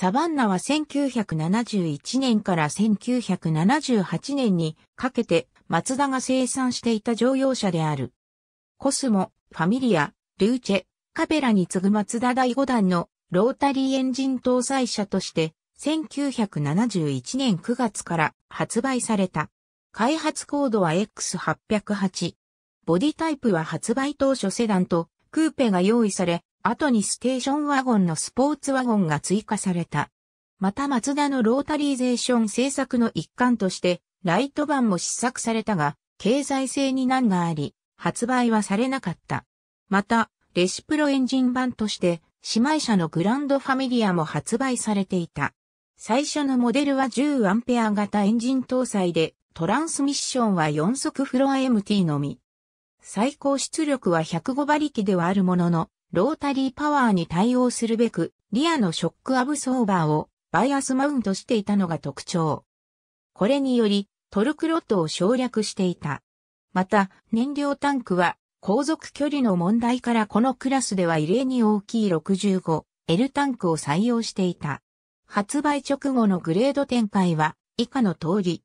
サバンナは1971年から1978年にかけてマツダが生産していた乗用車である。コスモ、ファミリア、ルーチェ、カペラに次ぐマツダ第5弾のロータリーエンジン搭載車として1971年9月から発売された。開発コードは X808。ボディタイプは発売当初セダンとクーペが用意され、後にステーションワゴンのスポーツワゴンが追加された。またマツダのロータリーゼーション制作の一環として、ライト版も試作されたが、経済性に難があり、発売はされなかった。また、レシプロエンジン版として、姉妹車のグランドファミリアも発売されていた。最初のモデルは1 0アンペア型エンジン搭載で、トランスミッションは4速フロア MT のみ。最高出力は105馬力ではあるものの、ロータリーパワーに対応するべく、リアのショックアブソーバーをバイアスマウントしていたのが特徴。これにより、トルクロットを省略していた。また、燃料タンクは、航続距離の問題からこのクラスでは異例に大きい 65L タンクを採用していた。発売直後のグレード展開は、以下の通り。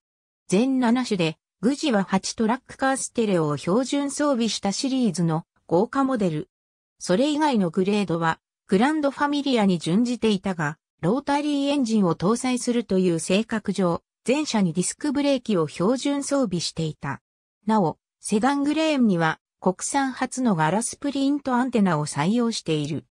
全7種で、グジは8トラックカーステレオを標準装備したシリーズの豪華モデル。それ以外のグレードは、グランドファミリアに準じていたが、ロータリーエンジンを搭載するという性格上、全車にディスクブレーキを標準装備していた。なお、セダングレーンには国産初のガラスプリントアンテナを採用している。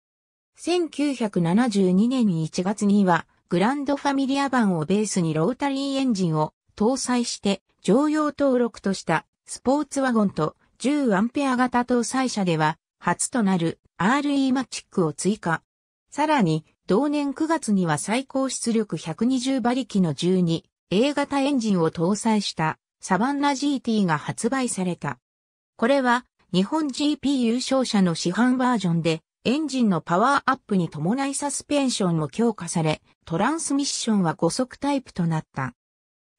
1972年1月には、グランドファミリア版をベースにロータリーエンジンを搭載して常用登録としたスポーツワゴンと1 0ア型搭載車では初となる RE マチックを追加。さらに、同年9月には最高出力120馬力の12、A 型エンジンを搭載したサバンナ GT が発売された。これは日本 GP 優勝者の市販バージョンでエンジンのパワーアップに伴いサスペンションも強化され、トランスミッションは5速タイプとなった。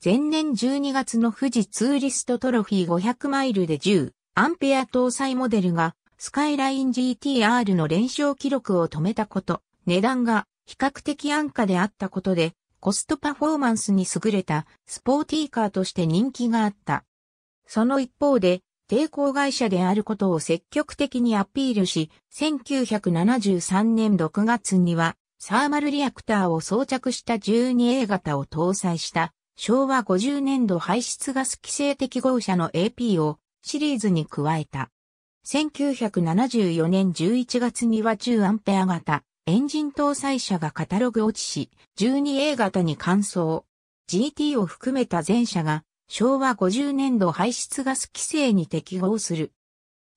前年12月の富士ツーリストトロフィー500マイルで10アンペア搭載モデルがスカイライン GTR の連勝記録を止めたこと、値段が比較的安価であったことで、コストパフォーマンスに優れたスポーティーカーとして人気があった。その一方で、抵抗会社であることを積極的にアピールし、1973年6月には、サーマルリアクターを装着した 12A 型を搭載した昭和50年度排出ガス規制適合車の AP をシリーズに加えた。1974年11月には中アンペア型、エンジン搭載車がカタログ落ちし、12A 型に換装。GT を含めた全車が昭和50年度排出ガス規制に適合する。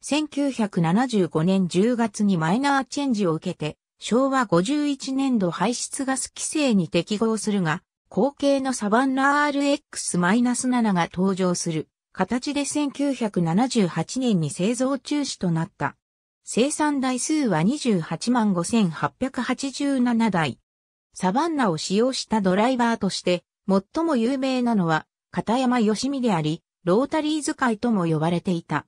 1975年10月にマイナーチェンジを受けて、昭和51年度排出ガス規制に適合するが、後継のサバンナ RX-7 が登場する。形で1978年に製造中止となった。生産台数は28万5887台。サバンナを使用したドライバーとして、最も有名なのは、片山義美であり、ロータリー使いとも呼ばれていた。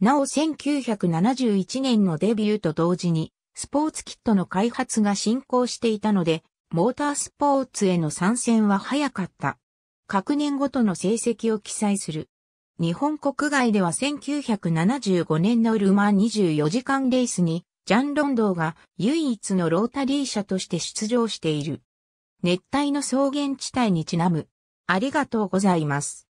なお1971年のデビューと同時に、スポーツキットの開発が進行していたので、モータースポーツへの参戦は早かった。各年ごとの成績を記載する。日本国外では1975年のルマン24時間レースに、ジャン・ロンドーが唯一のロータリー車として出場している。熱帯の草原地帯にちなむ。ありがとうございます。